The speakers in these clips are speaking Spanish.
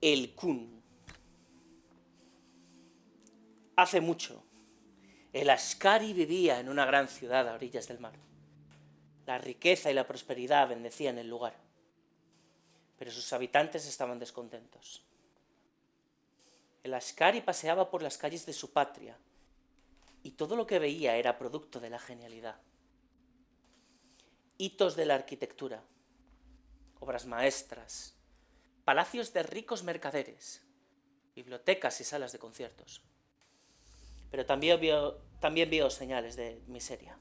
El Kun. Hace mucho, el Ascari vivía en una gran ciudad a orillas del mar. La riqueza y la prosperidad bendecían el lugar, pero sus habitantes estaban descontentos. El Ascari paseaba por las calles de su patria y todo lo que veía era producto de la genialidad hitos de la arquitectura, obras maestras, palacios de ricos mercaderes, bibliotecas y salas de conciertos. Pero también vio, señales de miseria.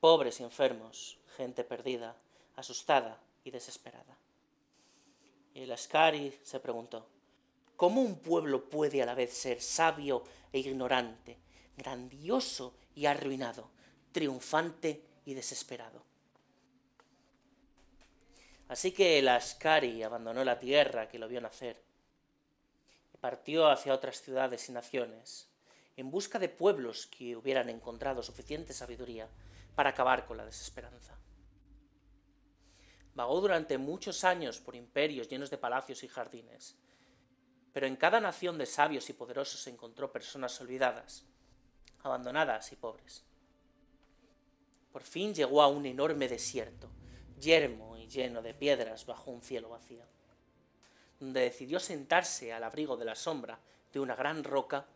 Pobres y enfermos, gente perdida, asustada y desesperada. Y el Ascari se preguntó, ¿cómo un pueblo puede a la vez ser sabio e ignorante, grandioso y arruinado, triunfante y desesperado? Así que el Ascari abandonó la tierra que lo vio nacer y partió hacia otras ciudades y naciones, en busca de pueblos que hubieran encontrado suficiente sabiduría para acabar con la desesperanza. Vagó durante muchos años por imperios llenos de palacios y jardines, pero en cada nación de sabios y poderosos encontró personas olvidadas, abandonadas y pobres. Por fin llegó a un enorme desierto, yermo lleno de piedras bajo un cielo vacío, donde decidió sentarse al abrigo de la sombra de una gran roca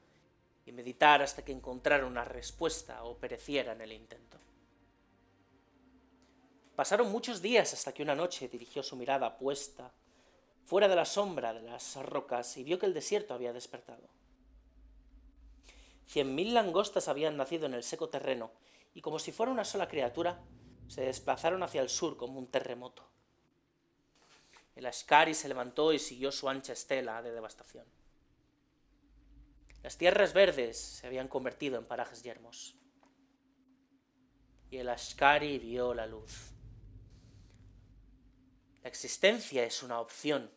y meditar hasta que encontrara una respuesta o pereciera en el intento. Pasaron muchos días hasta que una noche dirigió su mirada puesta fuera de la sombra de las rocas y vio que el desierto había despertado. Cien mil langostas habían nacido en el seco terreno y como si fuera una sola criatura, se desplazaron hacia el sur como un terremoto. El Ashkari se levantó y siguió su ancha estela de devastación. Las tierras verdes se habían convertido en parajes yermos. Y el Ashkari vio la luz. La existencia es una opción.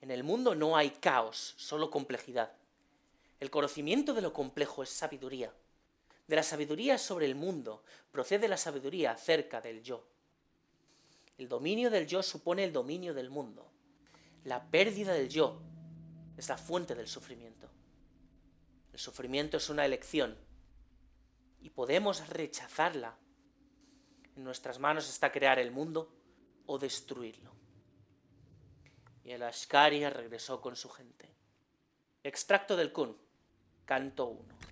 En el mundo no hay caos, solo complejidad. El conocimiento de lo complejo es sabiduría. De la sabiduría sobre el mundo procede la sabiduría cerca del yo. El dominio del yo supone el dominio del mundo. La pérdida del yo es la fuente del sufrimiento. El sufrimiento es una elección y podemos rechazarla. En nuestras manos está crear el mundo o destruirlo. Y el Ashkaria regresó con su gente. Extracto del Kun, canto 1.